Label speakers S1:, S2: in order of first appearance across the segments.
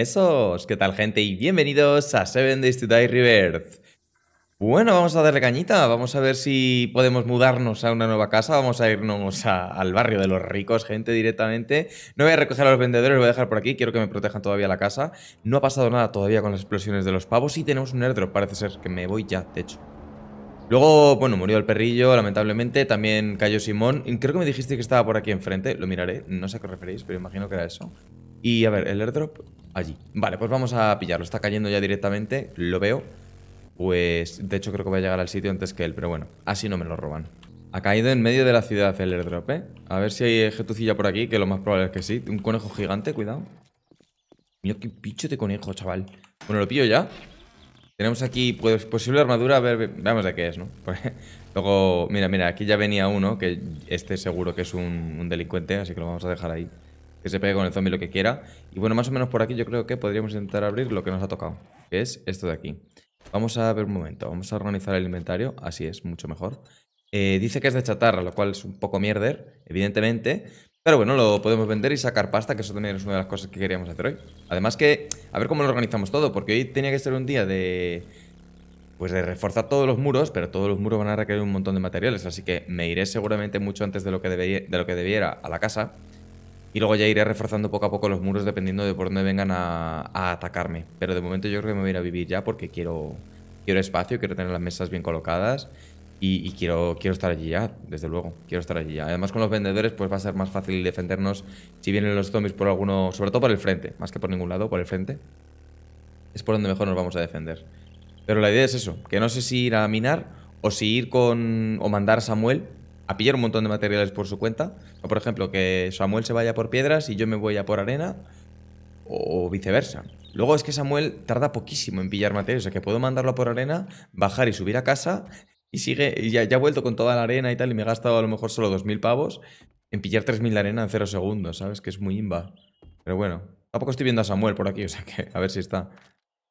S1: ¡Eso! ¿qué tal gente? Y bienvenidos a Seven Days to Die Rebirth. Bueno, vamos a darle cañita, vamos a ver si podemos mudarnos a una nueva casa, vamos a irnos al barrio de los ricos, gente, directamente. No voy a recoger a los vendedores, voy a dejar por aquí, quiero que me protejan todavía la casa. No ha pasado nada todavía con las explosiones de los pavos y tenemos un airdrop, parece ser, que me voy ya, de hecho. Luego, bueno, murió el perrillo, lamentablemente, también cayó Simón. Creo que me dijiste que estaba por aquí enfrente, lo miraré, no sé a qué referéis, pero imagino que era eso. Y a ver, el airdrop allí. Vale, pues vamos a pillarlo. Está cayendo ya directamente, lo veo. Pues, de hecho, creo que voy a llegar al sitio antes que él, pero bueno, así no me lo roban. Ha caído en medio de la ciudad el airdrop, ¿eh? A ver si hay getucilla por aquí, que lo más probable es que sí. Un conejo gigante, cuidado. Mío, qué bicho de conejo, chaval. Bueno, lo pillo ya. Tenemos aquí pues, posible armadura, a ver, veamos de qué es, ¿no? Pues, luego, mira, mira, aquí ya venía uno, que este seguro que es un, un delincuente, así que lo vamos a dejar ahí que se pegue con el zombie lo que quiera. Y bueno, más o menos por aquí yo creo que podríamos intentar abrir lo que nos ha tocado, que es esto de aquí. Vamos a ver un momento, vamos a organizar el inventario, así es, mucho mejor. Eh, dice que es de chatarra, lo cual es un poco mierder, evidentemente. Pero bueno, lo podemos vender y sacar pasta, que eso también es una de las cosas que queríamos hacer hoy. Además que, a ver cómo lo organizamos todo, porque hoy tenía que ser un día de... Pues de reforzar todos los muros, pero todos los muros van a requerir un montón de materiales, así que me iré seguramente mucho antes de lo que, de lo que debiera a la casa y luego ya iré reforzando poco a poco los muros dependiendo de por dónde vengan a, atacarme. Pero de momento yo creo que me voy a ir a vivir ya porque quiero, quiero espacio, quiero tener las mesas bien colocadas y, quiero, quiero estar allí ya, desde luego, quiero estar allí ya. Además con los vendedores pues va a ser más fácil defendernos si vienen los zombies por alguno, sobre todo por el frente, más que por ningún lado, por el frente. Es por donde mejor nos vamos a defender. Pero la idea es eso, que no sé si ir a minar o si ir con o mandar a Samuel a pillar un montón de materiales por su cuenta. O por ejemplo, que Samuel se vaya por piedras y yo me voy a por arena. O viceversa. Luego es que Samuel tarda poquísimo en pillar materiales. O sea que puedo mandarlo por arena, bajar y subir a casa. Y sigue, y ya, ya he vuelto con toda la arena y tal. Y me he gastado a lo mejor solo 2.000 pavos en pillar 3.000 de arena en 0 segundos. ¿Sabes? Que es muy imba. Pero bueno, tampoco estoy viendo a Samuel por aquí. O sea que a ver si está.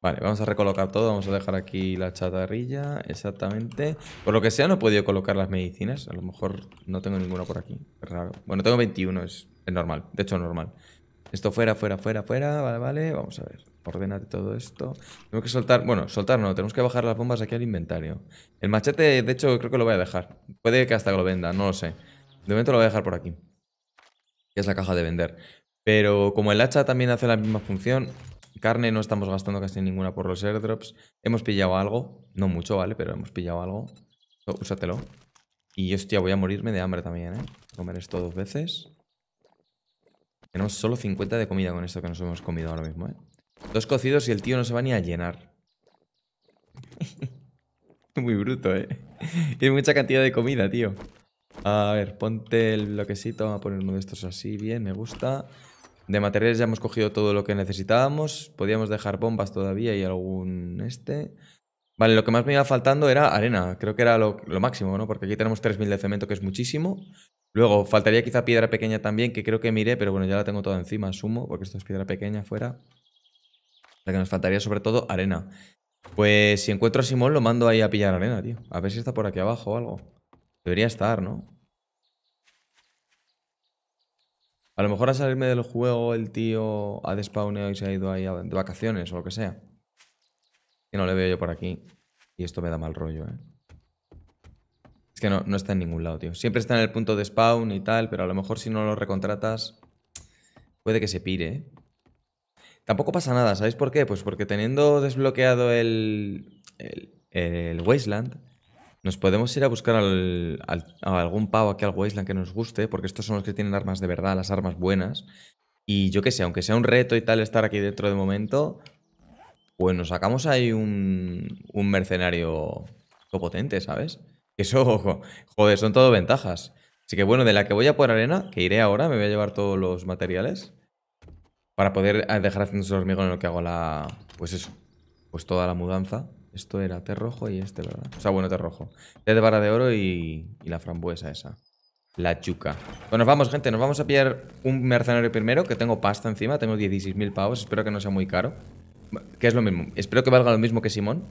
S1: Vale, vamos a recolocar todo, vamos a dejar aquí la chatarrilla, exactamente. Por lo que sea no he podido colocar las medicinas, a lo mejor no tengo ninguna por aquí, raro. Bueno, tengo 21, es, normal, de hecho normal. Esto fuera, fuera, fuera, fuera, vale, vale, vamos a ver. Ordenate todo esto. Tengo que soltar, bueno, soltar no, tenemos que bajar las bombas aquí al inventario. El machete, de hecho, creo que lo voy a dejar. Puede que hasta que lo venda, no lo sé. De momento lo voy a dejar por aquí. Que es la caja de vender. Pero como el hacha también hace la misma función, Carne no estamos gastando casi ninguna por los airdrops. Hemos pillado algo. No mucho, ¿vale? Pero hemos pillado algo. Oh, úsatelo. Y hostia, voy a morirme de hambre también, ¿eh? Comer esto dos veces. Tenemos solo 50 de comida con esto que nos hemos comido ahora mismo, ¿eh? Dos cocidos y el tío no se va ni a llenar. Muy bruto, ¿eh? Tiene mucha cantidad de comida, tío. A ver, ponte el bloquecito. Vamos a poner uno de estos así. Bien, me gusta. De materiales ya hemos cogido todo lo que necesitábamos. Podíamos dejar bombas todavía y algún este. Vale, lo que más me iba faltando era arena. Creo que era lo, máximo, ¿no? Porque aquí tenemos 3.000 de cemento, que es muchísimo. Luego, faltaría quizá piedra pequeña también, que creo que miré, pero bueno, ya la tengo toda encima, asumo, porque esto es piedra pequeña fuera. La que nos faltaría sobre todo arena. Pues si encuentro a Simón, lo mando ahí a pillar arena, tío. A ver si está por aquí abajo o algo. Debería estar, ¿no? A lo mejor a salirme del juego el tío ha despawnado y se ha ido ahí de vacaciones o lo que sea. y no le veo yo por aquí. Y esto me da mal rollo, ¿eh? Es que no, está en ningún lado, tío. Siempre está en el punto de spawn y tal, pero a lo mejor si no lo recontratas, puede que se pire, ¿eh? Tampoco pasa nada, ¿sabéis por qué? Pues porque teniendo desbloqueado el, el, el Wasteland, nos podemos ir a buscar a algún pavo aquí al Wasteland que nos guste, porque estos son los que tienen armas de verdad, las armas buenas. Y yo qué sé, aunque sea un reto y tal estar aquí dentro de momento, pues nos sacamos ahí un, un mercenario potente, ¿sabes? Eso, joder, son todo ventajas. Así que bueno, de la que voy a por arena, que iré ahora, me voy a llevar todos los materiales para poder dejar haciendo ese hormigón en lo que hago la... Pues eso, pues toda la mudanza. Esto era té rojo y este, ¿verdad? O sea, bueno, té rojo. Té de vara de oro y, la frambuesa esa. La chuca. Bueno, nos vamos, gente. Nos vamos a pillar un mercenario primero, que tengo pasta encima. Tengo 16.000 pavos. Espero que no sea muy caro. Que es lo mismo. Espero que valga lo mismo que Simón.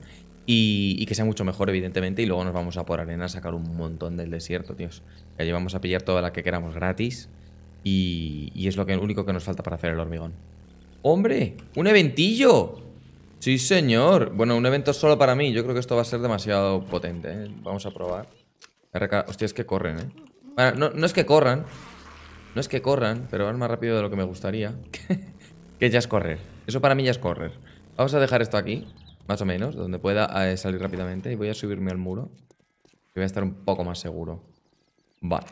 S1: Y, que sea mucho mejor, evidentemente. Y luego nos vamos a por arena a sacar un montón del desierto, tíos. Allí vamos a pillar toda la que queramos gratis. Y, es lo que, único que nos falta para hacer el hormigón. ¡Hombre! ¡Un eventillo! Sí, señor. Bueno, un evento solo para mí. Yo creo que esto va a ser demasiado potente. ¿eh? Vamos a probar. Hostia, es que corren, ¿eh? no, es que corran. No es que corran, pero van más rápido de lo que me gustaría. que ya es correr. Eso para mí ya es correr. Vamos a dejar esto aquí, más o menos, donde pueda eh, salir rápidamente. Y voy a subirme al muro. Y voy a estar un poco más seguro. Vale.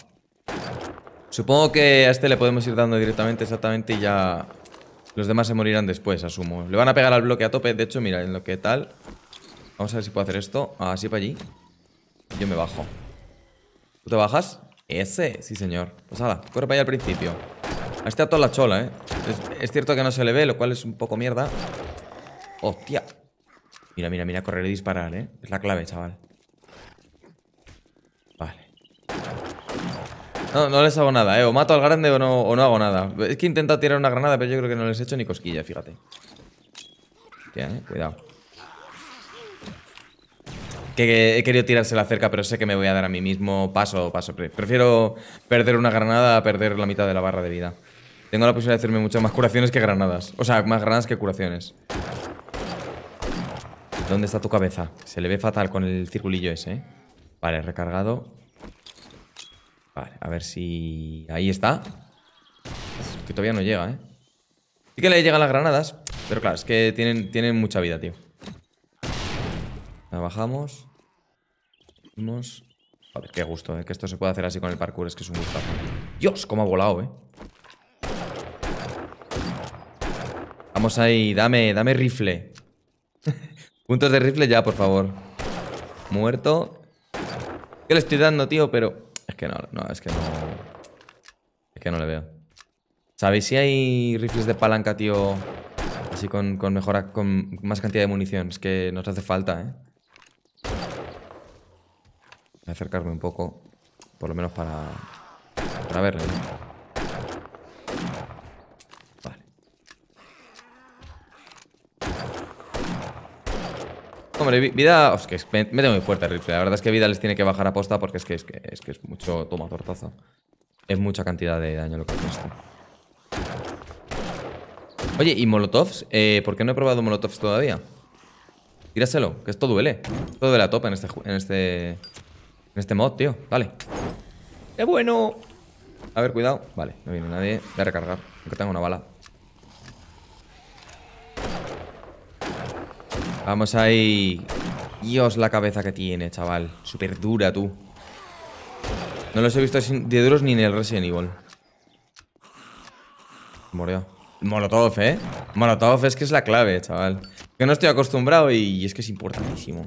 S1: Supongo que a este le podemos ir dando directamente exactamente y ya los demás se morirán después, asumo. Le van a pegar al bloque a tope. De hecho, mira, en lo que tal... Vamos a ver si puedo hacer esto. Así para allí. Yo me bajo. ¿Tú te bajas? Ese, sí señor. Pues nada, corre para allá al principio. este a toda la chola, ¿eh? Es, es, cierto que no se le ve, lo cual es un poco mierda. ¡Hostia! Mira, mira, mira, correr y disparar, ¿eh? Es la clave, chaval. No, no les hago nada, ¿eh? O mato al grande o no, hago nada. Es que intenta tirar una granada, pero yo creo que no les he hecho ni cosquilla, fíjate. ¿eh? Cuidado. Que, he querido tirársela cerca, pero sé que me voy a dar a mí mismo paso, paso. Prefiero perder una granada a perder la mitad de la barra de vida. Tengo la posibilidad de hacerme muchas más curaciones que granadas. O sea, más granadas que curaciones. ¿Dónde está tu cabeza? Se le ve fatal con el circulillo ese, eh. Vale, recargado. Vale, a ver si... Ahí está. que todavía no llega, ¿eh? Sí que le llegan las granadas, pero claro, es que tienen, mucha vida, tío. La bajamos. Vamos. qué gusto, ¿eh? Que esto se puede hacer así con el parkour, es que es un gustazo. Dios, cómo ha volado, ¿eh? Vamos ahí, dame, dame rifle. Puntos de rifle ya, por favor. Muerto. ¿Qué le estoy dando, tío, pero... Es que no, no, es que no. Es que no le veo. ¿Sabéis si hay rifles de palanca, tío? Así con, con mejora, con más cantidad de munición. Es que nos hace falta, ¿eh? Voy a acercarme un poco. Por lo menos para, para hombre, vida. me, tengo muy fuerte rifle La verdad es que vida les tiene que bajar a posta porque es que es, que, es, que es mucho toma tortazo. Es mucha cantidad de daño lo que hace Oye, ¿y molotovs? Eh, ¿Por qué no he probado molotovs todavía? Tíraselo, que esto duele. Todo de la tope en este, en este, en este mod, tío. Vale ¡Qué bueno! A ver, cuidado. Vale, no viene nadie. Voy a recargar, aunque tengo una bala. Vamos ahí. Dios la cabeza que tiene, chaval. Súper dura, tú. No los he visto de duros ni en el Resident Evil. Morió. Molotov, ¿eh? Molotov es que es la clave, chaval. Que no estoy acostumbrado y es que es importantísimo.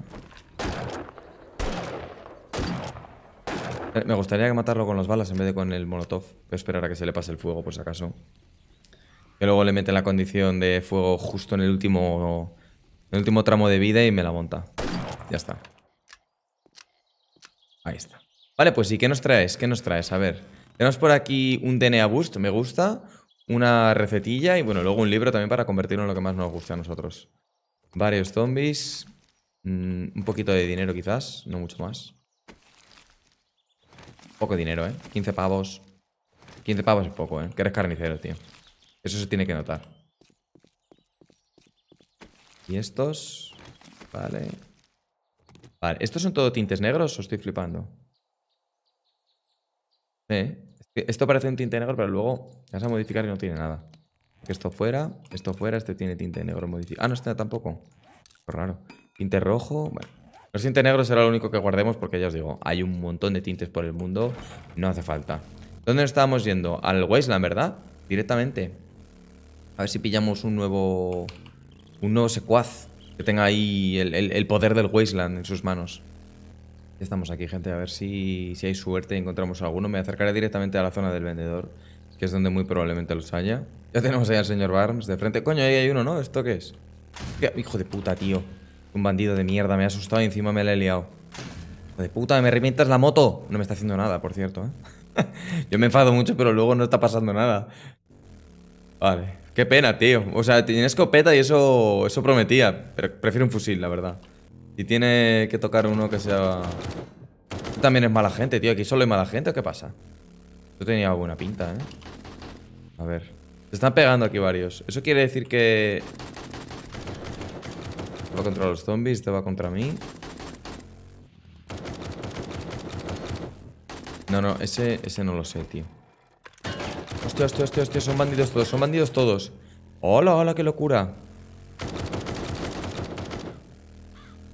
S1: Eh, me gustaría matarlo con las balas en vez de con el molotov. Voy a esperar a que se le pase el fuego, por si acaso. Que luego le meten la condición de fuego justo en el último el último tramo de vida y me la monta. Ya está. Ahí está. Vale, pues sí, ¿qué nos traes? ¿Qué nos traes? A ver. Tenemos por aquí un DNA Boost, me gusta. Una recetilla y bueno, luego un libro también para convertirlo en lo que más nos guste a nosotros. Varios zombies. Mm, un poquito de dinero quizás, no mucho más. Poco dinero, ¿eh? 15 pavos. 15 pavos es poco, ¿eh? Que eres carnicero, tío. Eso se tiene que notar. Y estos... Vale. Vale, ¿estos son todo tintes negros o estoy flipando? Eh, esto parece un tinte negro, pero luego vas a modificar y no tiene nada. Esto fuera, esto fuera, este tiene tinte negro modificado. Ah, no, está tampoco. Qué raro. Tinte rojo, bueno. Los tintes negros será lo único que guardemos porque ya os digo, hay un montón de tintes por el mundo, no hace falta. ¿Dónde nos estábamos yendo? Al Wasteland, ¿verdad? Directamente. A ver si pillamos un nuevo... Un nuevo secuaz que tenga ahí el, poder del Wasteland en sus manos. estamos aquí, gente. A ver si, si hay suerte y encontramos alguno. Me acercaré directamente a la zona del vendedor, que es donde muy probablemente los haya. Ya tenemos ahí al señor Barnes de frente. Coño, ahí hay uno, ¿no? ¿Esto qué es? Hijo de puta, tío. Un bandido de mierda. Me ha asustado y encima me la he liado. Hijo de puta, me revientas la moto. No me está haciendo nada, por cierto, ¿eh? Yo me enfado mucho, pero luego no está pasando nada. Vale. Qué pena, tío. O sea, tiene escopeta y eso, eso prometía. Pero prefiero un fusil, la verdad. Y tiene que tocar uno que sea... también es mala gente, tío. ¿Aquí solo hay mala gente o qué pasa? Yo tenía buena pinta, ¿eh? A ver. Se están pegando aquí varios. Eso quiere decir que... Va contra los zombies, te este va contra mí. No, no, ese, ese no lo sé, tío. Hostia, hostia, son bandidos todos, son bandidos todos. Hola, hola, qué locura.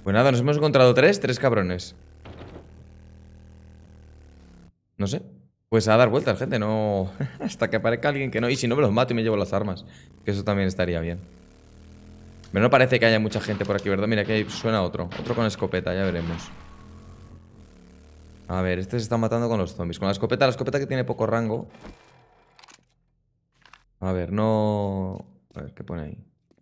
S1: Pues nada, nos hemos encontrado tres, tres cabrones. No sé. Pues a dar vueltas, gente, no... Hasta que aparezca alguien que no... Y si no, me los mato y me llevo las armas. Que eso también estaría bien. Pero no parece que haya mucha gente por aquí, ¿verdad? Mira, aquí suena otro. Otro con escopeta, ya veremos. A ver, este se está matando con los zombies. Con la escopeta, la escopeta que tiene poco rango. A ver, no... A ver, ¿qué pone ahí?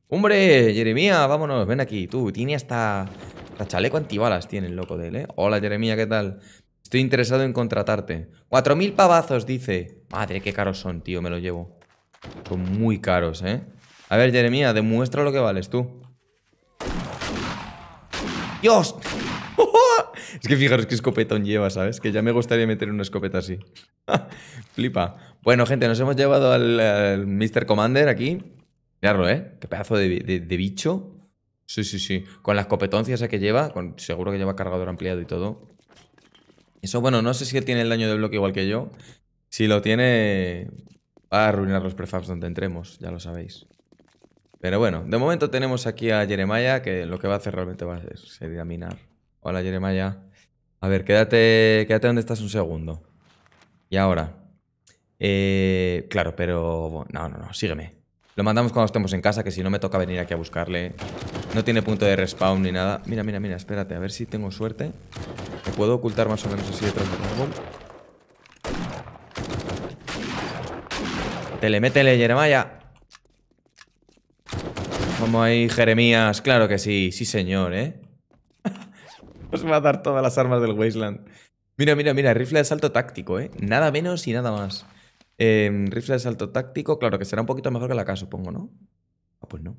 S1: ¡Hombre! Jeremía, vámonos, ven aquí. Tú, tiene hasta, hasta chaleco antibalas tiene el loco de él, ¿eh? Hola, Jeremía, ¿qué tal? Estoy interesado en contratarte. Cuatro mil pavazos, dice. Madre, qué caros son, tío, me lo llevo. Son muy caros, ¿eh? A ver, Jeremía, demuestra lo que vales tú. ¡Dios! es que fijaros qué escopetón lleva, ¿sabes? Que ya me gustaría meter una escopeta así. Flipa. Bueno, gente, nos hemos llevado al, Mr. Commander aquí. Miradlo, ¿eh? Qué pedazo de, bicho. Sí, sí, sí. Con las competencias que lleva, seguro que lleva cargador ampliado y todo. Eso, bueno, no sé si él tiene el daño de bloque igual que yo. Si lo tiene, va a arruinar los prefabs donde entremos, ya lo sabéis. Pero bueno, de momento tenemos aquí a Jeremiah, que lo que va a hacer realmente va a ser, a minar. Hola, Jeremiah. A ver, quédate, quédate donde estás un segundo. Y ahora, eh, claro, pero... No, no, no, sígueme. Lo mandamos cuando estemos en casa, que si no me toca venir aquí a buscarle. No tiene punto de respawn ni nada. Mira, mira, mira, espérate, a ver si tengo suerte. Me puedo ocultar más o menos así detrás del árbol. Métele, métele, Jeremiah. Vamos ahí, Jeremías. Claro que sí, sí señor, ¿eh? Os va a dar todas las armas del Wasteland. Mira, mira, mira, rifle de asalto táctico, ¿eh? Nada menos y nada más. Eh, rifle de salto táctico, claro que será un poquito mejor que la K, supongo, ¿no? Ah, pues no.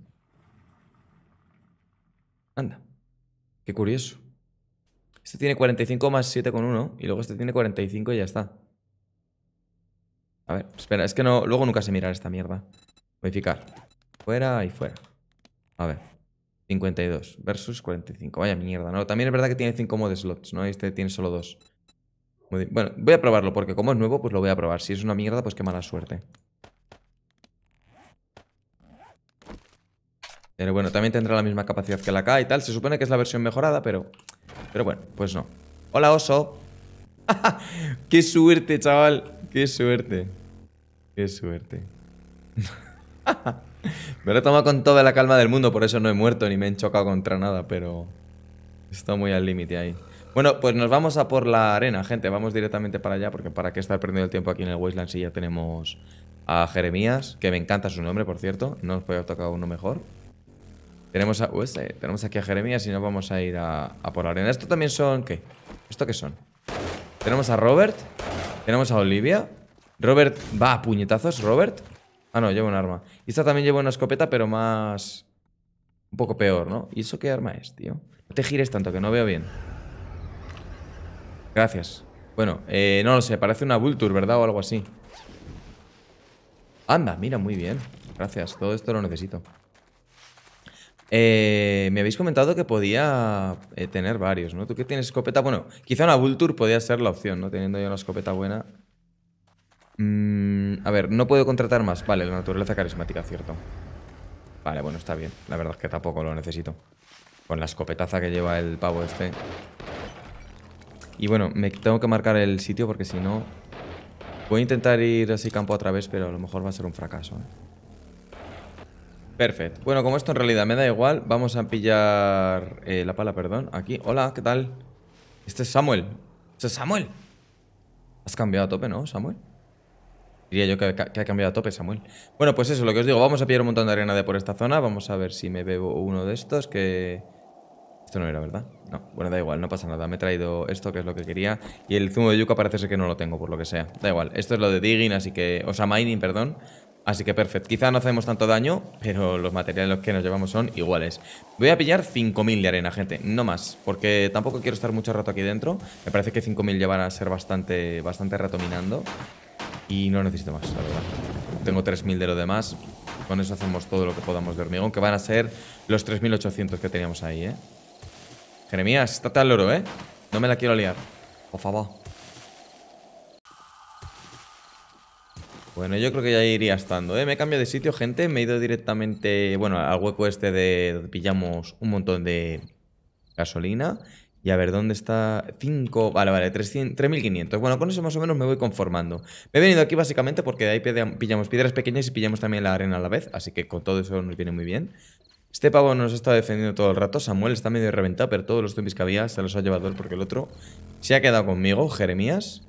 S1: Anda. Qué curioso. Este tiene 45 más 7 con 1 y luego este tiene 45 y ya está. A ver, espera, es que no, luego nunca sé mirar esta mierda. Modificar. Fuera y fuera. A ver. 52 versus 45. Vaya mierda, ¿no? También es verdad que tiene 5 mod slots, ¿no? este tiene solo 2 bueno, voy a probarlo porque como es nuevo, pues lo voy a probar. Si es una mierda, pues qué mala suerte. Pero bueno, también tendrá la misma capacidad que la K y tal. Se supone que es la versión mejorada, pero... Pero bueno, pues no. ¡Hola, oso! ¡Qué suerte, chaval! ¡Qué suerte! ¡Qué suerte! me lo he tomado con toda la calma del mundo, por eso no he muerto ni me he chocado contra nada, pero... Está muy al límite ahí. Bueno, pues nos vamos a por la arena, gente. Vamos directamente para allá, porque para qué estar perdiendo el tiempo aquí en el Wasteland si ya tenemos a Jeremías, que me encanta su nombre, por cierto. No nos puede haber tocado uno mejor. Tenemos, a, este, tenemos aquí a Jeremías y nos vamos a ir a, por la arena. ¿Esto también son qué? ¿Esto qué son? Tenemos a Robert. Tenemos a Olivia. Robert va a puñetazos, Robert. Ah, no, lleva un arma. Y esta también lleva una escopeta, pero más... Un poco peor, ¿no? ¿Y eso qué arma es, tío? No te gires tanto, que no veo bien. Gracias. Bueno, eh, no lo sé, parece una Vulture, ¿verdad? O algo así. Anda, mira, muy bien. Gracias, todo esto lo necesito. Eh, me habéis comentado que podía eh, tener varios, ¿no? ¿Tú qué tienes escopeta? Bueno, quizá una Vulture podía ser la opción, ¿no? Teniendo yo una escopeta buena. Mm, a ver, no puedo contratar más. Vale, la naturaleza carismática, cierto. Vale, bueno, está bien. La verdad es que tampoco lo necesito. Con la escopetaza que lleva el pavo este. Y bueno, me tengo que marcar el sitio porque si no... Voy a intentar ir así campo otra vez, pero a lo mejor va a ser un fracaso. ¿eh? Perfecto. Bueno, como esto en realidad me da igual, vamos a pillar eh, la pala, perdón, aquí. Hola, ¿qué tal? Este es Samuel. Este es Samuel. Has cambiado a tope, ¿no, Samuel? Diría yo que, que, ha cambiado a tope, Samuel. Bueno, pues eso, lo que os digo, vamos a pillar un montón de arena de por esta zona. Vamos a ver si me bebo uno de estos que esto no era, ¿verdad? No, bueno, da igual, no pasa nada. Me he traído esto, que es lo que quería. Y el zumo de yuca parece ser que no lo tengo, por lo que sea. Da igual, esto es lo de digging, así que... O sea, mining, perdón. Así que perfecto. Quizá no hacemos tanto daño, pero los materiales que nos llevamos son iguales. Voy a pillar 5.000 de arena, gente. No más, porque tampoco quiero estar mucho rato aquí dentro. Me parece que 5.000 ya van a ser bastante, bastante rato minando. Y no necesito más, la verdad. Tengo 3.000 de lo demás. Con eso hacemos todo lo que podamos de hormigón, que van a ser los 3.800 que teníamos ahí, ¿eh? Jeremías, estate al loro, ¿eh? No me la quiero liar. Por favor. Bueno, yo creo que ya iría estando, ¿eh? Me he cambiado de sitio, gente. Me he ido directamente, bueno, al hueco este de donde pillamos un montón de gasolina. Y a ver, ¿dónde está? 5, vale, vale, 3.500. Bueno, con eso más o menos me voy conformando. Me he venido aquí básicamente porque de ahí pillamos piedras pequeñas y pillamos también la arena a la vez, así que con todo eso nos viene muy bien. Este pavo nos está defendiendo todo el rato. Samuel está medio reventado, pero todos los zombies que había se los ha llevado él porque el otro se ha quedado conmigo, Jeremías.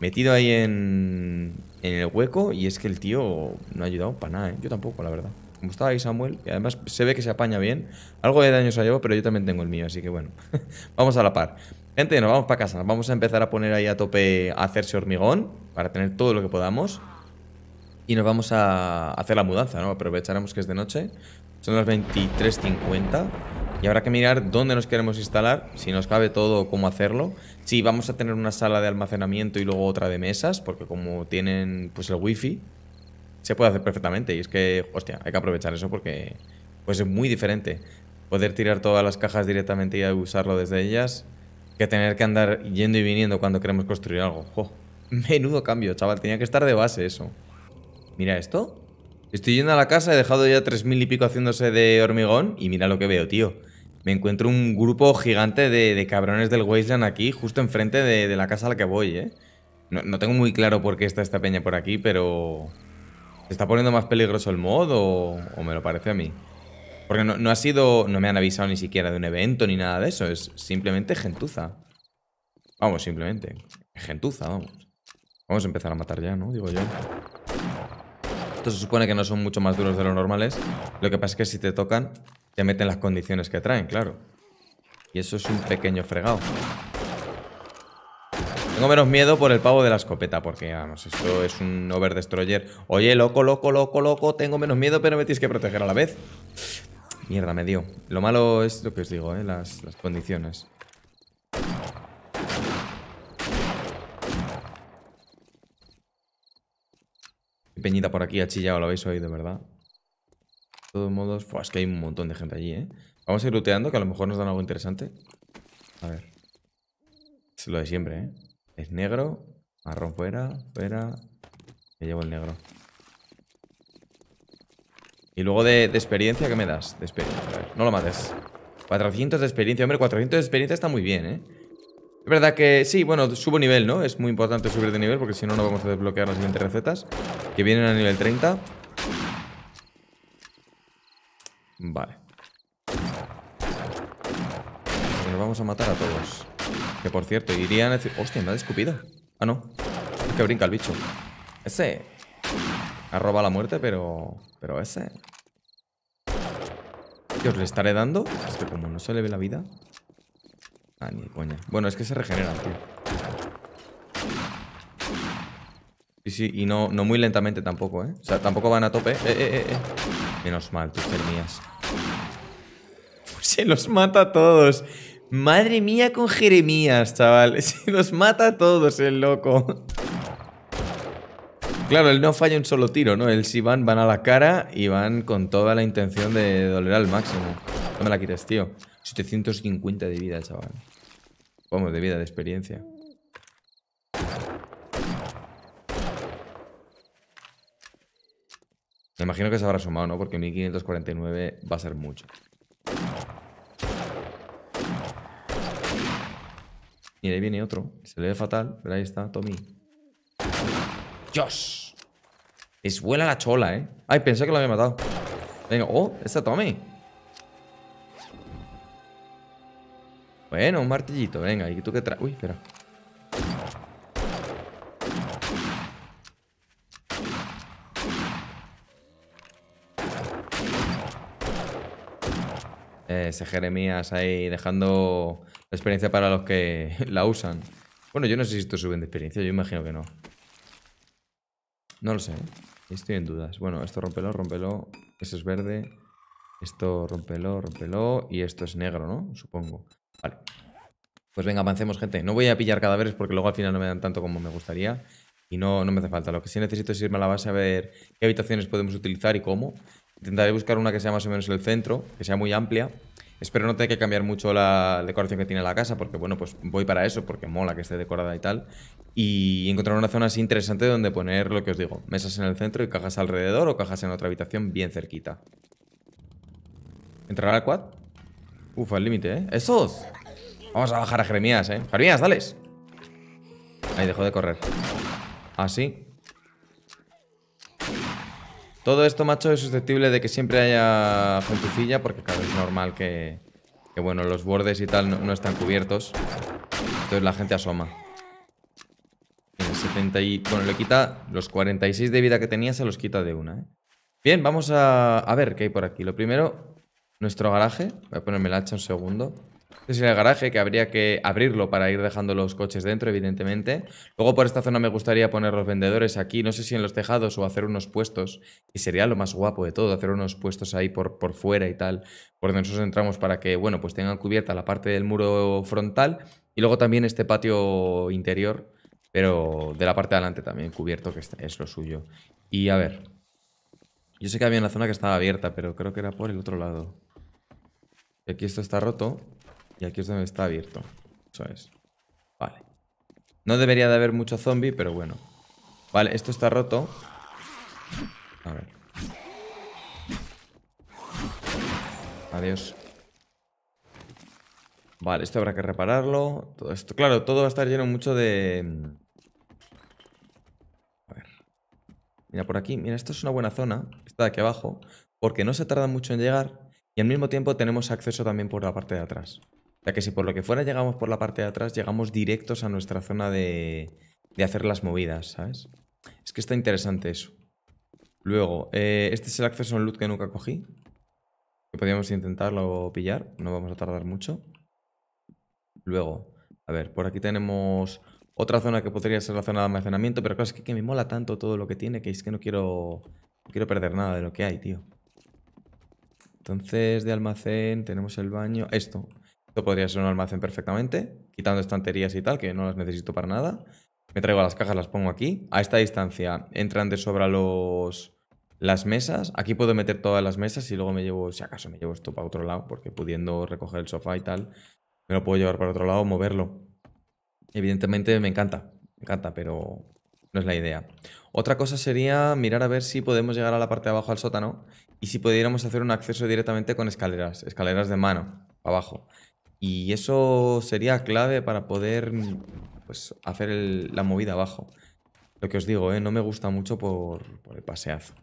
S1: Metido ahí en, el hueco y es que el tío no ha ayudado para nada, ¿eh? Yo tampoco, la verdad. Como estaba ahí Samuel, y además se ve que se apaña bien. Algo de daño se ha llevado, pero yo también tengo el mío, así que bueno. vamos a la par. Gente, nos vamos para casa. Vamos a empezar a poner ahí a tope a hacerse hormigón para tener todo lo que podamos y nos vamos a hacer la mudanza, ¿no? Aprovecharemos que es de noche. Son las 23.50 y habrá que mirar dónde nos queremos instalar, si nos cabe todo, cómo hacerlo. Si vamos a tener una sala de almacenamiento y luego otra de mesas, porque como tienen pues el wifi, se puede hacer perfectamente. Y es que, hostia, hay que aprovechar eso porque pues es muy diferente. Poder tirar todas las cajas directamente y usarlo desde ellas, que tener que andar yendo y viniendo cuando queremos construir algo. Menudo cambio, chaval, tenía que estar de base eso. Mira esto. Estoy yendo a la casa, he dejado ya 3.000 y pico haciéndose de hormigón y mira lo que veo, tío. Me encuentro un grupo gigante de, cabrones del Wasteland aquí, justo enfrente de, la casa a la que voy, ¿eh? No, tengo muy claro por qué está esta peña por aquí, pero... ¿Se está poniendo más peligroso el mod o, me lo parece a mí? Porque no, no, ha sido... No me han avisado ni siquiera de un evento ni nada de eso. Es simplemente gentuza. Vamos, simplemente. Gentuza, vamos. Vamos a empezar a matar ya, ¿no? Digo yo esto se supone que no son mucho más duros de los normales. Lo que pasa es que si te tocan, te meten las condiciones que traen, claro. Y eso es un pequeño fregado. Tengo menos miedo por el pavo de la escopeta, porque vamos, esto es un over destroyer. Oye, loco, loco, loco, loco, tengo menos miedo, pero me tienes que proteger a la vez. Mierda, me dio. Lo malo es lo que os digo, ¿eh? las condiciones. peñita por aquí ha chillado, lo habéis oído, ¿verdad? De todos modos, pues es que hay un montón de gente allí, ¿eh? Vamos a ir looteando, que a lo mejor nos dan algo interesante. A ver. Es lo de siempre, ¿eh? Es negro, marrón fuera, fuera. Me llevo el negro. Y luego de, de experiencia, ¿qué me das? De experiencia, a ver. No lo mates. 400 de experiencia, hombre, 400 de experiencia está muy bien, ¿eh? Es verdad que sí, bueno, subo nivel, ¿no? Es muy importante subir de nivel porque si no, no vamos a desbloquear las siguientes recetas que vienen a nivel 30. Vale. Nos vamos a matar a todos. Que por cierto, irían a decir... Hostia, me ha Ah, no. que brinca el bicho. Ese. arroba la muerte, pero... Pero ese... os le estaré dando. Es que como no se le ve la vida... Ah, bueno, es que se regeneran, tío. Sí, sí, y no, no muy lentamente tampoco, ¿eh? O sea, tampoco van a tope. Eh, eh, eh, eh. Menos mal, tus termías. Se los mata a todos. Madre mía con Jeremías, chaval. Se los mata a todos el loco. Claro, él no falla un solo tiro, ¿no? Él sí van, van a la cara y van con toda la intención de doler al máximo. No me la quites, tío. 750 de vida, chaval. Vamos, de vida, de experiencia. Me imagino que se habrá sumado, ¿no? Porque 1549 va a ser mucho. Y ahí viene otro. Se le ve fatal, pero ahí está, Tommy. ¡Dios! Es vuela la chola, ¿eh? Ay, pensé que lo había matado. Venga, ¡oh! Está Tommy. Bueno, un martillito, venga. ¿Y tú que traes? Uy, espera. Ese Jeremías ahí dejando la experiencia para los que la usan. Bueno, yo no sé si esto suben de experiencia, yo imagino que no. No lo sé, ¿eh? estoy en dudas. Bueno, esto rompelo, rompelo, eso es verde, esto rompelo, rompelo y esto es negro, ¿no? Supongo. Vale. Pues venga, avancemos, gente. No voy a pillar cadáveres porque luego al final no me dan tanto como me gustaría. Y no, no me hace falta. Lo que sí necesito es irme a la base a ver qué habitaciones podemos utilizar y cómo. Intentaré buscar una que sea más o menos el centro, que sea muy amplia. Espero no tener que cambiar mucho la decoración que tiene la casa, porque bueno, pues voy para eso, porque mola que esté decorada y tal. Y encontrar una zona así interesante donde poner lo que os digo, mesas en el centro y cajas alrededor o cajas en otra habitación bien cerquita. ¿Entrar al quad? Uf, al límite, ¿eh? ¡Esos! Vamos a bajar a Jeremías, ¿eh? Jeremías, dale. Ahí dejó de correr. Así. Todo esto, macho, es susceptible de que siempre haya gentucilla, porque claro, es normal que, que bueno, los bordes y tal no, están cubiertos. Entonces la gente asoma. El 70 y... Bueno, le quita los 46 de vida que tenía, se los quita de una, ¿eh? Bien, vamos a, a ver qué hay por aquí. Lo primero, nuestro garaje. Voy a ponerme el hacha un segundo. Este es el garaje que habría que abrirlo para ir dejando los coches dentro, evidentemente. Luego por esta zona me gustaría poner los vendedores aquí, no sé si en los tejados o hacer unos puestos. Y sería lo más guapo de todo, hacer unos puestos ahí por, por fuera y tal, por donde nosotros entramos para que, bueno, pues tengan cubierta la parte del muro frontal y luego también este patio interior, pero de la parte de adelante también cubierto, que es lo suyo. Y a ver, yo sé que había una zona que estaba abierta, pero creo que era por el otro lado. Y aquí esto está roto. Y aquí es donde está abierto. Eso es. Vale. No debería de haber mucho zombie, pero bueno. Vale, esto está roto. A ver. Adiós. Vale, esto habrá que repararlo. Todo esto, claro, todo va a estar lleno mucho de... Mm, a ver. Mira por aquí. Mira, esto es una buena zona. Está de aquí abajo. Porque no se tarda mucho en llegar. Y al mismo tiempo tenemos acceso también por la parte de atrás. Ya que si por lo que fuera llegamos por la parte de atrás, llegamos directos a nuestra zona de, de hacer las movidas, ¿sabes? Es que está interesante eso. Luego, eh, este es el acceso en loot que nunca cogí. Que podríamos intentarlo pillar, no vamos a tardar mucho. Luego, a ver, por aquí tenemos otra zona que podría ser la zona de almacenamiento, pero claro, es que, me mola tanto todo lo que tiene que es que no quiero, no quiero perder nada de lo que hay, tío. Entonces, de almacén tenemos el baño. Esto. Esto podría ser un almacén perfectamente, quitando estanterías y tal, que no las necesito para nada. Me traigo las cajas, las pongo aquí. A esta distancia entran de sobra los, las mesas. Aquí puedo meter todas las mesas y luego me llevo, si acaso me llevo esto para otro lado, porque pudiendo recoger el sofá y tal, me lo puedo llevar para otro lado, moverlo. Evidentemente me encanta, me encanta, pero no es la idea. Otra cosa sería mirar a ver si podemos llegar a la parte de abajo al sótano y si pudiéramos hacer un acceso directamente con escaleras, escaleras de mano, abajo. Y eso sería clave para poder pues, hacer la movida abajo. Lo que os digo, ¿eh? no me gusta mucho por, el paseazo.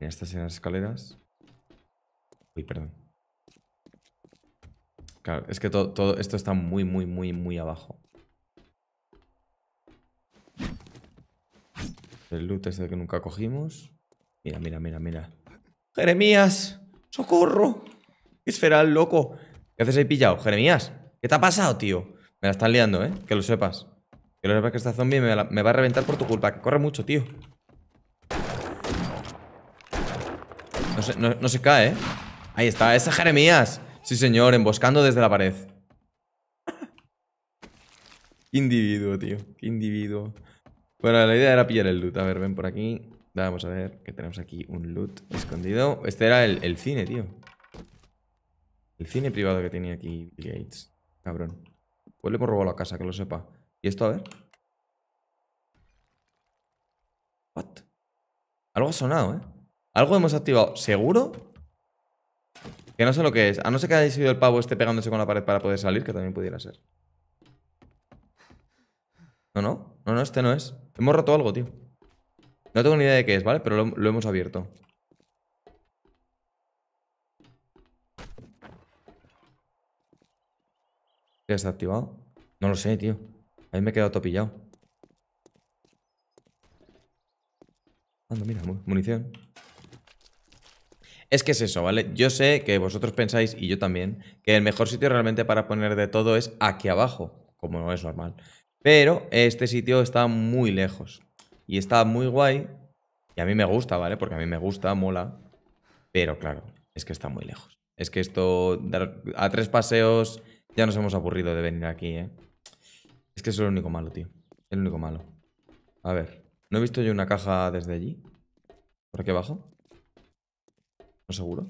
S1: estas en las escaleras. Uy, perdón. Claro, es que todo, todo esto está muy, muy, muy, muy abajo. El loot el este que nunca cogimos. Mira, mira, mira, mira. ¡Jeremías! ¡Socorro! Esferal, loco. ¿Qué haces ahí pillado? Jeremías, ¿qué te ha pasado, tío? Me la están liando, ¿eh? Que lo sepas. Que lo sepas que esta zombie me, va a reventar por tu culpa. Que corre mucho, tío. No se, cae, ¿eh? Ahí está, ese Jeremías. Sí, señor, emboscando desde la pared individuo, tío. Qué individuo. Bueno, la idea era pillar el loot. A ver, ven por aquí. Vamos a ver que tenemos aquí un loot escondido. Este era el, cine, tío. El cine privado que tenía aquí Gates. Cabrón. Pues le hemos robado la casa, que lo sepa. ¿Y esto? A ver. ¿Qué? Algo ha sonado, ¿eh? Algo hemos activado. ¿Seguro? Que no sé lo que es. A no ser que haya sido el pavo este pegándose con la pared para poder salir, que también pudiera ser. No, no. No, este no es. Hemos roto algo, tío. No tengo ni idea de qué es, ¿vale? Pero lo, hemos abierto. ¿Ya está activado? No lo sé, tío. A mí me he quedado topillado. Anda, mira, munición. Es que es eso, ¿vale? Yo sé que vosotros pensáis, y yo también, que el mejor sitio realmente para poner de todo es aquí abajo, como no es normal. Pero este sitio está muy lejos. Y está muy guay. Y a mí me gusta, ¿vale? Porque a mí me gusta, mola. Pero claro, es que está muy lejos. Es que esto, a tres paseos, ya nos hemos aburrido de venir aquí, ¿eh? Es que eso es lo único malo, tío. el único malo. A ver, ¿no he visto yo una caja desde allí? ¿Por aquí abajo? ¿No seguro?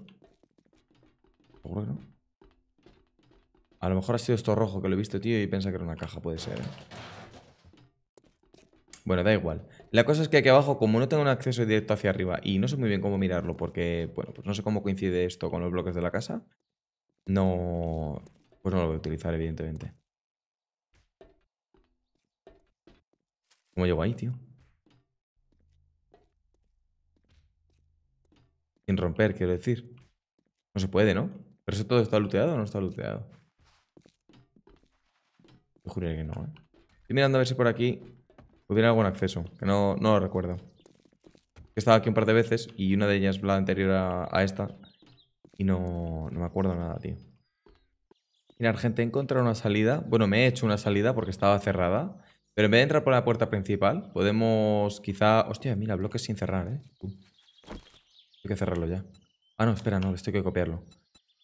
S1: ¿Seguro que no? A lo mejor ha sido esto rojo que lo he visto, tío, y piensa que era una caja, puede ser. ¿eh? Bueno, da igual. La cosa es que aquí abajo, como no tengo un acceso directo hacia arriba y no sé muy bien cómo mirarlo porque, bueno, pues no sé cómo coincide esto con los bloques de la casa, no... pues no lo voy a utilizar, evidentemente. ¿Cómo llego ahí, tío? Sin romper, quiero decir. No se puede, ¿no? Pero eso todo está looteado o no está looteado. Yo juraría que no, ¿eh? Estoy mirando a ver si por aquí hubiera algún acceso, que no, no lo recuerdo. He estado aquí un par de veces y una de ellas la anterior a, esta. Y no, no me acuerdo nada, tío. Mirar, gente, he encontrado una salida. Bueno, me he hecho una salida porque estaba cerrada. Pero en vez de entrar por la puerta principal, podemos quizá... Hostia, mira, bloques sin cerrar, ¿eh? Hay que cerrarlo ya. Ah, no, espera, no, esto hay que copiarlo.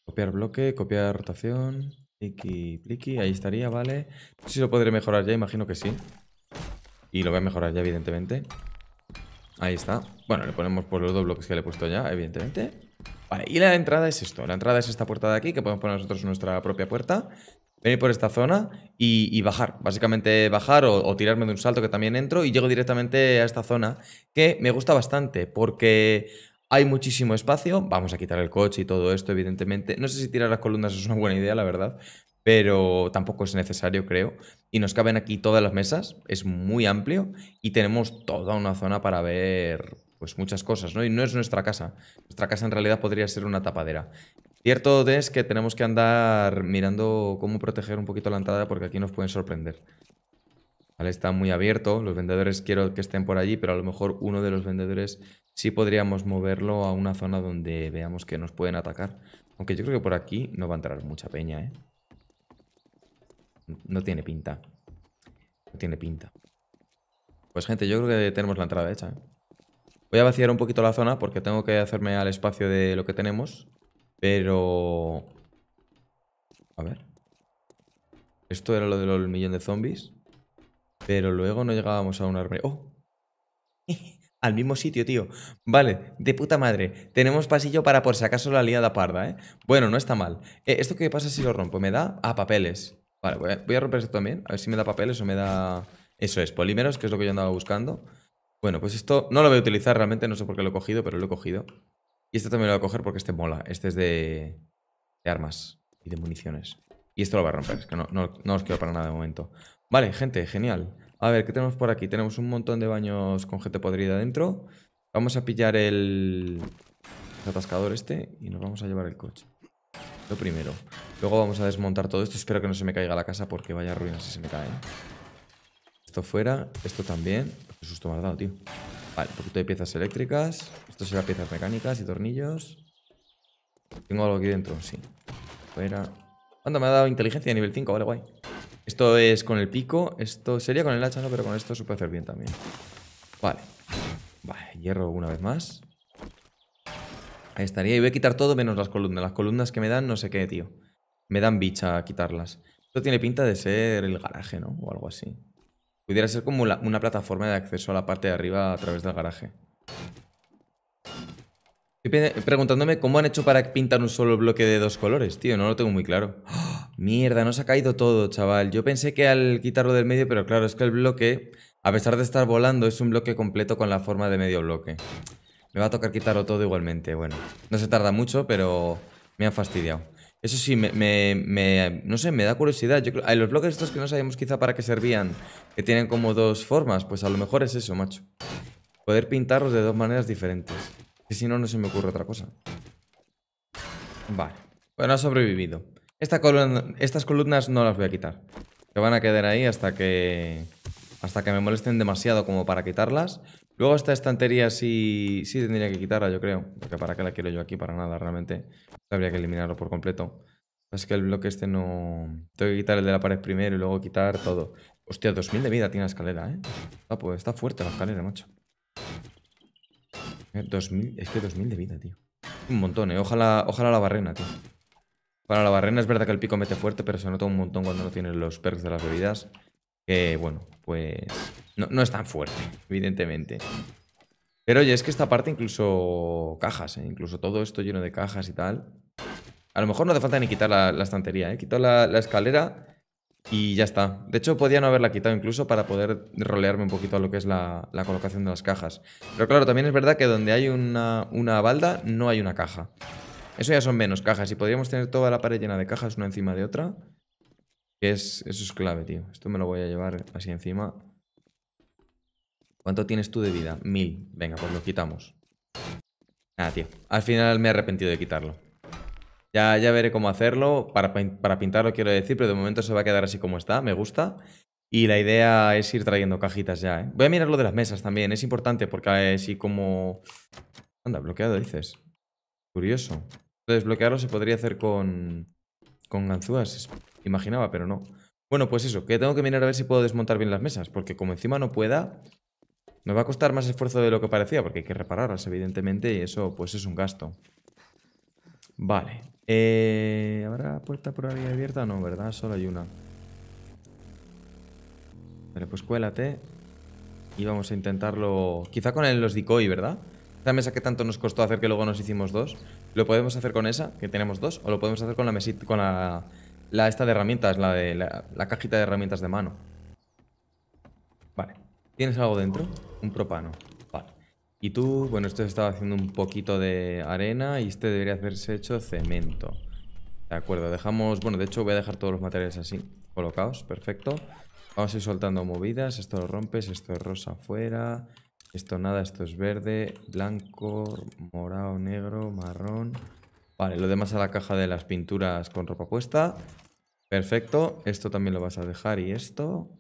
S1: Copiar bloque, copiar rotación... Pliqui, pliqui, ahí estaría, vale. No si lo podré mejorar ya, imagino que sí. Y lo voy a mejorar ya, evidentemente. Ahí está. Bueno, le ponemos por los dos bloques que le he puesto ya, evidentemente. Vale, y la entrada es esto. La entrada es esta puerta de aquí, que podemos poner nosotros nuestra propia puerta. Venir por esta zona y, bajar. Básicamente bajar o, tirarme de un salto que también entro y llego directamente a esta zona, que me gusta bastante, porque hay muchísimo espacio, vamos a quitar el coche y todo esto, evidentemente. No sé si tirar las columnas es una buena idea, la verdad, pero tampoco es necesario, creo. Y nos caben aquí todas las mesas, es muy amplio y tenemos toda una zona para ver pues muchas cosas, ¿no? Y no es nuestra casa. Nuestra casa en realidad podría ser una tapadera. Cierto es que tenemos que andar mirando cómo proteger un poquito la entrada porque aquí nos pueden sorprender. Está muy abierto, los vendedores quiero que estén por allí, pero a lo mejor uno de los vendedores sí podríamos moverlo a una zona donde veamos que nos pueden atacar. Aunque yo creo que por aquí no va a entrar mucha peña, ¿eh? No tiene pinta. No tiene pinta. Pues gente, yo creo que tenemos la entrada hecha. ¿eh? Voy a vaciar un poquito la zona porque tengo que hacerme al espacio de lo que tenemos. Pero... A ver. ¿Esto era lo del millón de zombies? Pero luego no llegábamos a un armario. ¡Oh! Al mismo sitio, tío. Vale, de puta madre. Tenemos pasillo para por si acaso la liada parda, ¿eh? Bueno, no está mal. Eh, ¿Esto qué pasa si lo rompo? ¿Me da? a ah, papeles. Vale, voy a, romper esto también. A ver si me da papeles o me da... Eso es, polímeros, que es lo que yo andaba buscando. Bueno, pues esto no lo voy a utilizar realmente. No sé por qué lo he cogido, pero lo he cogido. Y esto también lo voy a coger porque este mola. Este es de, de armas y de municiones. Y esto lo voy a romper. Es que no, no os quiero para nada de momento. Vale, gente, genial. A ver, ¿qué tenemos por aquí? Tenemos un montón de baños con gente podrida dentro. Vamos a pillar el... atascador este y nos vamos a llevar el coche. Lo primero. Luego vamos a desmontar todo esto. Espero que no se me caiga la casa porque vaya ruina si se me cae. Esto fuera, esto también. Qué susto me has dado, tío. Vale, porque de piezas eléctricas. Esto será piezas mecánicas y tornillos. Tengo algo aquí dentro, sí. Fuera. Anda, me ha dado inteligencia nivel 5, vale, guay. Esto es con el pico. Esto sería con el hacha, no, pero con esto se puede hacer bien también. Vale. Vale, hierro una vez más. Ahí estaría. Y voy a quitar todo menos las columnas. Las columnas que me dan no sé qué, tío. Me dan bicha quitarlas. Esto tiene pinta de ser el garaje, ¿no? O algo así. Pudiera ser como una plataforma de acceso a la parte de arriba a través del garaje. Estoy preguntándome cómo han hecho para pintar un solo bloque de dos colores, tío. No lo tengo muy claro. ¡Oh! Mierda, nos ha caído todo, chaval. Yo pensé que al quitarlo del medio, pero claro, es que el bloque, a pesar de estar volando, es un bloque completo con la forma de medio bloque. Me va a tocar quitarlo todo igualmente. Bueno, no se tarda mucho, pero me han fastidiado. Eso sí, me, no me da curiosidad. hay los bloques estos que no sabemos quizá para qué servían, que tienen como dos formas, pues a lo mejor es eso, macho. Poder pintarlos de dos maneras diferentes. Que si no, no se me ocurre otra cosa. Vale. Bueno, ha sobrevivido estas columnas no las voy a quitar. Que van a quedar ahí hasta que... Hasta que me molesten demasiado como para quitarlas. Luego esta estantería sí, sí tendría que quitarla, yo creo. Porque para qué la quiero yo aquí, para nada, realmente. Habría que eliminarlo por completo. Es que el bloque este no... Tengo que quitar el de la pared primero y luego quitar todo. Hostia, 2000 de vida tiene la escalera, ¿eh? está fuerte la escalera, macho. 2000, eh, es que 2000 de vida, tío. Un montón, ¿eh? Ojalá, ojalá la barrena, tío. Para la barrena es verdad que el pico mete fuerte, pero se nota un montón cuando no tienes los perks de las bebidas. Que bueno, pues no, es tan fuerte, evidentemente. Pero oye, es que esta parte incluso cajas, ¿eh? incluso todo esto lleno de cajas y tal. A lo mejor no hace falta ni quitar la, estantería, ¿eh? Quito la, escalera y ya está. De hecho, podía no haberla quitado incluso para poder rolearme un poquito a lo que es la, la colocación de las cajas. Pero claro, también es verdad que donde hay una, una balda no hay una caja. Eso ya son menos cajas. Y podríamos tener toda la pared llena de cajas una encima de otra. es, eso es clave, tío. Esto me lo voy a llevar así encima. ¿Cuánto tienes tú de vida? Mil. Venga, pues lo quitamos. Nada, tío. Al final me he arrepentido de quitarlo. Ya, ya veré cómo hacerlo. Para, para pintarlo quiero decir, pero de momento se va a quedar así como está. Me gusta. Y la idea es ir trayendo cajitas ya, ¿eh? Voy a mirar lo de las mesas también. Es importante porque así eh, como... Anda, bloqueado dices. Curioso. Desbloquearlo se podría hacer con, con ganzúas, imaginaba, pero no. Bueno, pues eso, que tengo que mirar a ver si puedo desmontar bien las mesas, porque como encima no pueda, nos va a costar más esfuerzo de lo que parecía, porque hay que repararlas, evidentemente, y eso pues es un gasto. Vale. Eh, ¿Habrá puerta por ahí abierta? No, ¿verdad? Solo hay una. Vale, pues cuélate. Y vamos a intentarlo... Quizá con el, los decoy, ¿verdad? Esa mesa que tanto nos costó hacer que luego nos hicimos dos. Lo podemos hacer con esa, que tenemos dos, o lo podemos hacer con la mesita, con la, la, esta de herramientas, la de la, la, cajita de herramientas de mano. Vale. ¿Tienes algo dentro? Un propano. Vale. Y tú, bueno, esto se estaba haciendo un poquito de arena y este debería haberse hecho cemento. De acuerdo, dejamos... Bueno, de hecho voy a dejar todos los materiales así, colocados, perfecto. Vamos a ir soltando movidas, esto lo rompes, esto es rosa afuera, esto nada, esto es verde, blanco, morado, negro, marrón. Vale, lo demás a la caja de las pinturas con ropa puesta. Perfecto. Esto también lo vas a dejar y esto...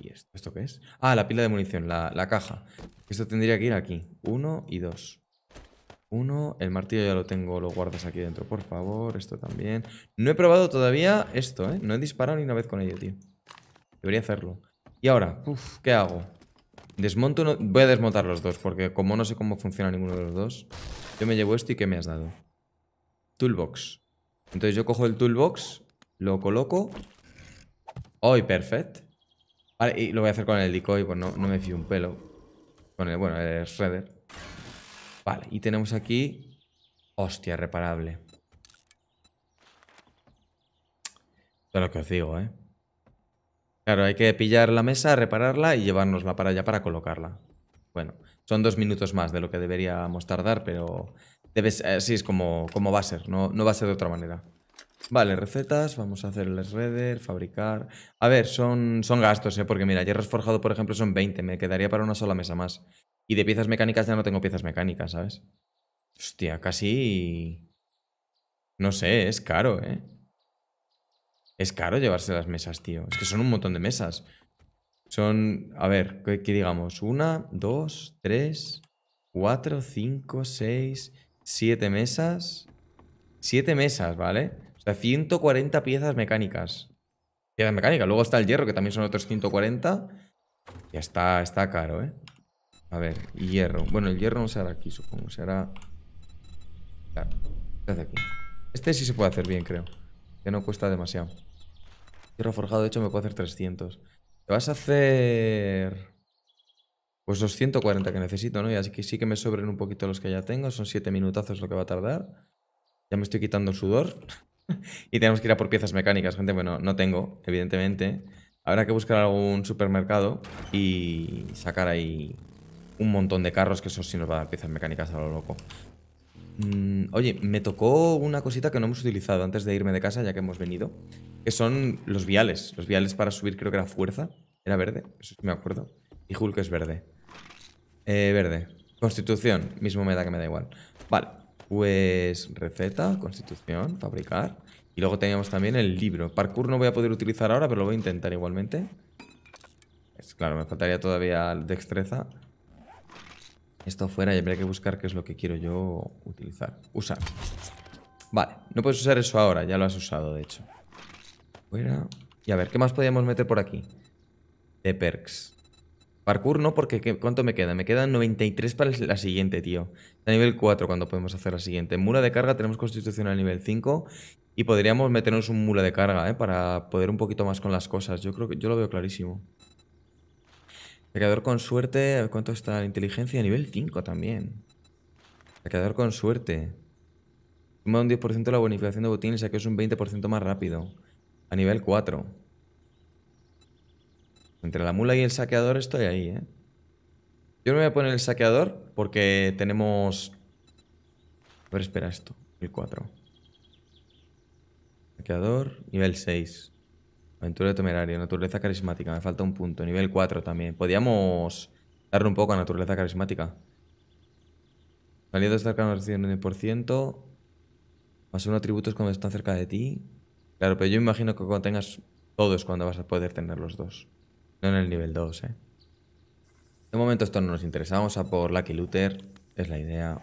S1: ¿Y esto? ¿Esto qué es? Ah, la pila de munición, la, caja. Esto tendría que ir aquí. Uno y dos. Uno, el martillo ya lo tengo, lo guardas aquí dentro, por favor. Esto también. No he probado todavía esto, ¿eh? No he disparado ni una vez con ello, tío. Debería hacerlo. Y ahora, ¿qué hago? Desmonto, voy a desmontar los dos, porque como no sé cómo funciona ninguno de los dos, yo me llevo esto y ¿qué me has dado? Toolbox. Entonces yo cojo el toolbox, lo coloco. ¡Hoy, perfect! Vale, y lo voy a hacer con el decoy, pues no, no me fío un pelo. Con el, bueno, el shredder. Vale, y tenemos aquí... Hostia, reparable. Es lo que os digo, ¿eh? Claro, hay que pillar la mesa, repararla y llevárnosla para allá para colocarla. Bueno, son dos minutos más de lo que deberíamos tardar, pero debes, así es como, como va a ser, no, no va a ser de otra manera. Vale, recetas, vamos a hacer el shredder, fabricar... A ver, son, son gastos, ¿eh? porque mira, hierro forjado, por ejemplo, son 20, me quedaría para una sola mesa más. Y de piezas mecánicas ya no tengo piezas mecánicas, ¿sabes? Hostia, casi... No sé, es caro, ¿eh? Es caro llevarse las mesas, tío. Es que son un montón de mesas. Son, a ver, ¿qué, digamos? Una, dos, tres, cuatro, cinco, seis, siete mesas. Siete mesas, ¿vale? O sea, 140 piezas mecánicas. Piezas mecánicas. Luego está el hierro, que también son otros 140. Ya está, está caro, ¿eh? A ver, hierro. Bueno, el hierro no se hará aquí, supongo. Se hará... Claro. aquí. Este sí se puede hacer bien, creo que no cuesta demasiado. Hierro forjado, de hecho, me puedo hacer 300. Te vas a hacer... Pues 240 que necesito, ¿no? Y así que sí que me sobren un poquito los que ya tengo. Son 7 minutazos lo que va a tardar. Ya me estoy quitando el sudor. y tenemos que ir a por piezas mecánicas, gente. Bueno, no tengo, evidentemente. Habrá que buscar algún supermercado y sacar ahí un montón de carros, que eso sí nos va a dar piezas mecánicas a lo loco. Mm, oye, me tocó una cosita que no hemos utilizado antes de irme de casa, ya que hemos venido, que son los viales. Los viales para subir creo que era fuerza, era verde, eso sí me acuerdo. Y Hulk es verde. Eh, verde. Constitución, mismo me da que me da igual. Vale, pues receta, constitución, fabricar. Y luego teníamos también el libro. Parkour no voy a poder utilizar ahora, pero lo voy a intentar igualmente. Es, claro, me faltaría todavía destreza. Esto fuera y habría que buscar qué es lo que quiero yo utilizar. Usar. Vale, no puedes usar eso ahora, ya lo has usado, de hecho. Fuera. Y a ver, ¿qué más podríamos meter por aquí? De perks. Parkour no, porque ¿cuánto me queda? Me quedan 93 para la siguiente, tío. A nivel 4 cuando podemos hacer la siguiente. Mula de carga tenemos constitución al nivel 5 y podríamos meternos un mula de carga, ¿eh? Para poder un poquito más con las cosas. Yo creo que yo lo veo clarísimo. Saqueador con suerte, a ver cuánto está la inteligencia. a Nivel 5 también. Saqueador con suerte. Suma un 10% de la bonificación de botín que es un 20% más rápido. A nivel 4. Entre la mula y el saqueador estoy ahí, ¿eh? Yo no voy a poner el saqueador porque tenemos... A ver, espera esto. El 4. Saqueador, nivel 6. Aventura de temerario, naturaleza carismática, me falta un punto. Nivel 4 también. ¿podríamos darle un poco a naturaleza carismática. Saliendo de estar recibe un 1%. Más uno atributos cuando están cerca de ti. Claro, pero yo imagino que cuando tengas todos cuando vas a poder tener los dos. No en el nivel 2, eh. De momento esto no nos interesa. Vamos a por Lucky Looter. Es la idea.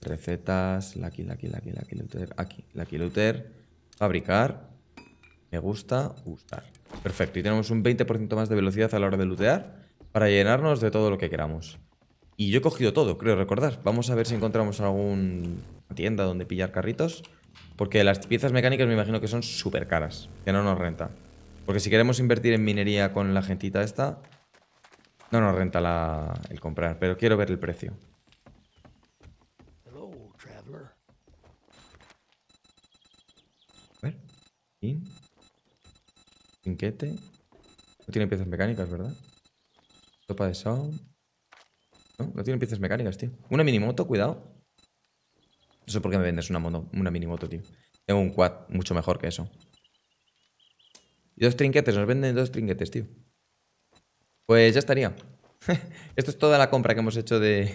S1: Recetas. Lucky, Lucky, Lucky, Lucky Looter. Aquí, Lucky Looter. Fabricar. Me gusta gustar. Perfecto, y tenemos un 20% más de velocidad a la hora de lootear para llenarnos de todo lo que queramos. Y yo he cogido todo, creo recordar. Vamos a ver si encontramos alguna tienda donde pillar carritos. Porque las piezas mecánicas me imagino que son súper caras, que no nos renta. Porque si queremos invertir en minería con la gentita esta, no nos renta el comprar, pero quiero ver el precio. A ver. Trinquete. No tiene piezas mecánicas, ¿verdad? Topa de sound. No, no tiene piezas mecánicas, tío. Una minimoto, cuidado. No sé por qué me vendes una, moto, minimoto, tío. Tengo un quad mucho mejor que eso. Y dos trinquetes, nos venden dos trinquetes, tío. Pues ya estaría. Esto es toda la compra que hemos hecho de...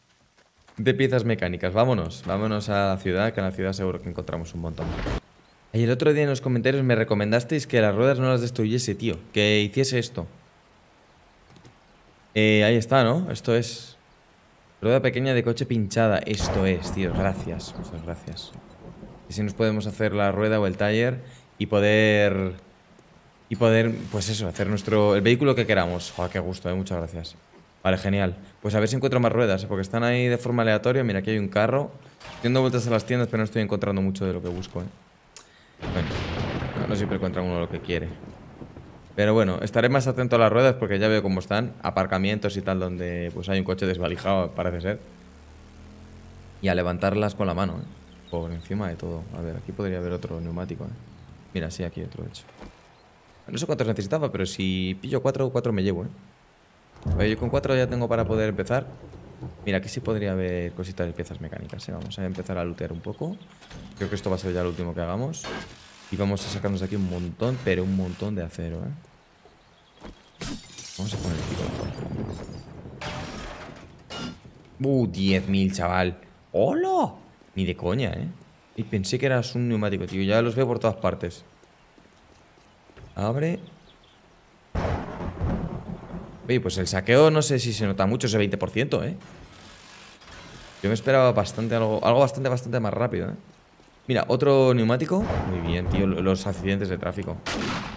S1: de piezas mecánicas. Vámonos, vámonos a la ciudad, que en la ciudad seguro que encontramos un montón. Y el otro día en los comentarios me recomendasteis que las ruedas no las destruyese, tío. Que hiciese esto. Eh, ahí está, ¿no? Esto es... Rueda pequeña de coche pinchada. Esto es, tío. Gracias. Muchas gracias. Y si nos podemos hacer la rueda o el taller y poder... Y poder, pues eso, hacer nuestro... El vehículo que queramos. Joder, qué gusto, ¿eh? Muchas gracias. Vale, genial. Pues a ver si encuentro más ruedas, eh, porque están ahí de forma aleatoria. Mira, aquí hay un carro. Estoy dando vueltas a las tiendas, pero no estoy encontrando mucho de lo que busco, ¿eh? Bueno, no, siempre encuentra uno lo que quiere. Pero bueno, estaré más atento a las ruedas porque ya veo cómo están. Aparcamientos y tal donde pues hay un coche desvalijado, parece ser. Y a levantarlas con la mano, ¿eh? Por encima de todo. A ver, aquí podría haber otro neumático, ¿eh? Mira, sí, aquí otro hecho. No sé cuántos necesitaba, pero si pillo cuatro, cuatro me llevo, ¿eh? yo con cuatro ya tengo para poder empezar. Mira, aquí sí podría haber cositas de piezas mecánicas. ¿eh? Vamos a empezar a lootear un poco. Creo que esto va a ser ya lo último que hagamos. Y vamos a sacarnos aquí un montón, pero un montón de acero, ¿eh? Vamos a poner aquí. ¡Uh! 10.000, chaval. ¡Hola! Ni de coña, ¿eh? Y pensé que eras un neumático, tío. Ya los veo por todas partes. Abre Oye, pues el saqueo no sé si se nota mucho ese 20%, ¿eh? Yo me esperaba bastante algo, algo bastante, bastante más rápido, ¿eh? Mira, otro neumático. Muy bien, tío, los accidentes de tráfico.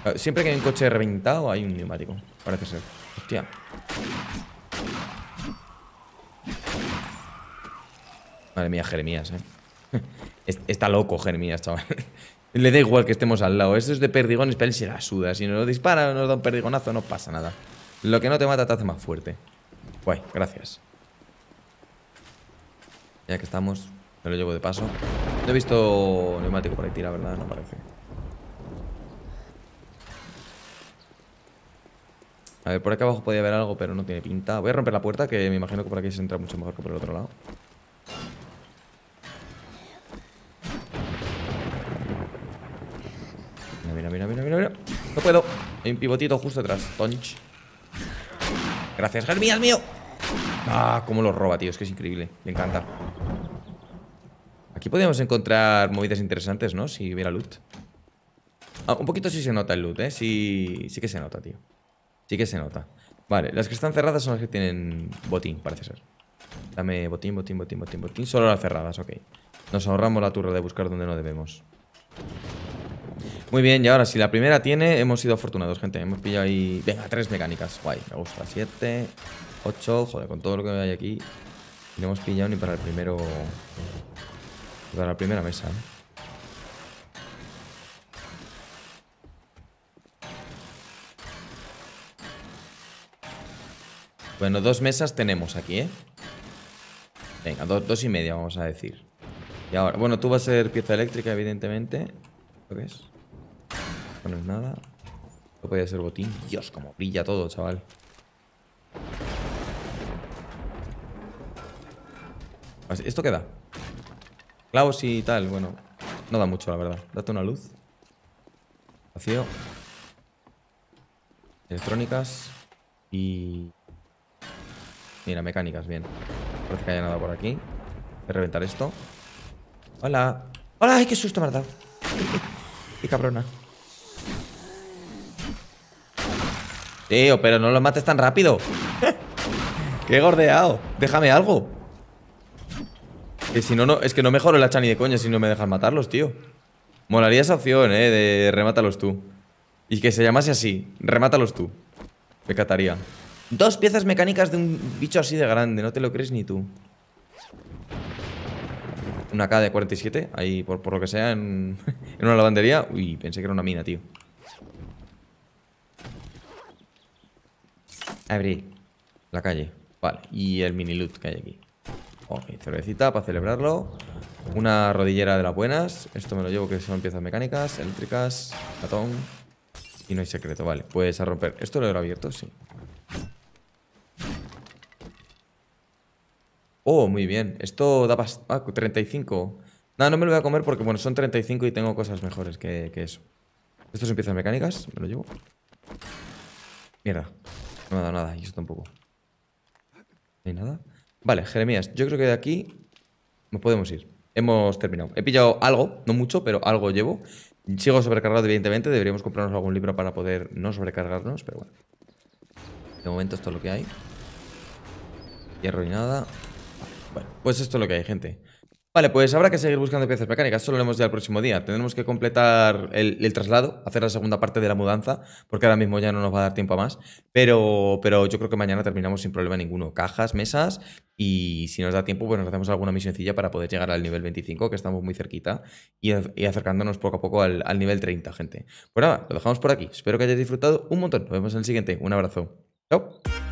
S1: Ah, siempre que hay un coche reventado hay un neumático, parece ser. Hostia. Madre mía, Jeremías, ¿eh? Está loco Jeremías, chaval. Le da igual que estemos al lado. Eso es de perdigones, pero él se la suda. Si nos lo dispara, nos da un perdigonazo, no pasa nada. Lo que no te mata te hace más fuerte. Guay, gracias. Ya que estamos, me lo llevo de paso. No he visto neumático por ahí tira, ¿verdad? No parece. A ver, por acá abajo podía haber algo, pero no tiene pinta. Voy a romper la puerta, que me imagino que por aquí se entra mucho mejor que por el otro lado. Mira, mira, mira, mira, mira. No puedo. Hay un pivotito justo atrás. Tonch. Gracias, Germías mío. Ah, cómo lo roba, tío. Es que es increíble. Me encanta. Aquí podríamos encontrar movidas interesantes, ¿no? Si hubiera loot. Ah, un poquito sí se nota el loot, ¿eh? Sí, sí que se nota, tío. Sí que se nota. Vale, las que están cerradas son las que tienen botín, parece ser. Dame botín, botín, botín, botín, botín. Solo las cerradas, ok. Nos ahorramos la turra de buscar donde no debemos. Muy bien, y ahora si la primera tiene, hemos sido afortunados, gente. Hemos pillado ahí... Venga, tres mecánicas. Guay, me gusta. Siete, ocho... Joder, con todo lo que hay aquí... No hemos pillado ni para el primero... Ni para la primera mesa, ¿eh? Bueno, dos mesas tenemos aquí, ¿eh? Venga, dos, dos y media vamos a decir. Y ahora, bueno, tú vas a ser pieza eléctrica, evidentemente. ¿Lo ves? no es nada. no puede ser botín. Dios, como brilla todo, chaval. ¿Esto qué da? Clavos y tal, bueno. No da mucho, la verdad. Date una luz. Vacío. Electrónicas. Y... Mira, mecánicas, bien. Parece que haya nada por aquí. Voy a reventar esto. ¡Hola! ¡Hola! ¡Ay, qué susto me ha ¡Qué cabrona! Tío, pero no los mates tan rápido. ¡Qué gordeado! Déjame algo. Que si no, no, es que no mejoro el hacha ni de coña si no me dejas matarlos, tío. Molaría esa opción, eh, de remátalos tú. Y que se llamase así, remátalos tú. Me cataría. Dos piezas mecánicas de un bicho así de grande, no te lo crees ni tú. Una K de 47, ahí por, lo que sea, en, en una lavandería. Uy, pensé que era una mina, tío. abrir la calle. Vale, y el mini loot que hay aquí. cervecita para celebrarlo. Una rodillera de las buenas. Esto me lo llevo que son piezas mecánicas, eléctricas, patón Y no hay secreto, vale. Pues a romper. ¿Esto lo he abierto? Sí. Oh, muy bien. Esto da ah, 35. Nada, no me lo voy a comer porque, bueno, son 35 y tengo cosas mejores que, que eso. Esto son piezas mecánicas. Me lo llevo. Mierda. No nada, y esto tampoco. No hay nada. Vale, Jeremías, yo creo que de aquí nos podemos ir. Hemos terminado. He pillado algo, no mucho, pero algo llevo. Sigo sobrecargado, evidentemente. Deberíamos comprarnos algún libro para poder no sobrecargarnos, pero bueno. De momento esto es lo que hay. y nada. bueno, pues esto es lo que hay, gente. Vale, pues habrá que seguir buscando piezas mecánicas, Solo lo hemos ya el próximo día. Tenemos que completar el, traslado, hacer la segunda parte de la mudanza, porque ahora mismo ya no nos va a dar tiempo a más. Pero, pero yo creo que mañana terminamos sin problema ninguno. Cajas, mesas y si nos da tiempo, pues nos hacemos alguna misioncilla para poder llegar al nivel 25, que estamos muy cerquita, y, acercándonos poco a poco al, al nivel 30, gente. Pues nada, lo dejamos por aquí. Espero que hayáis disfrutado un montón. Nos vemos en el siguiente. Un abrazo. Chao.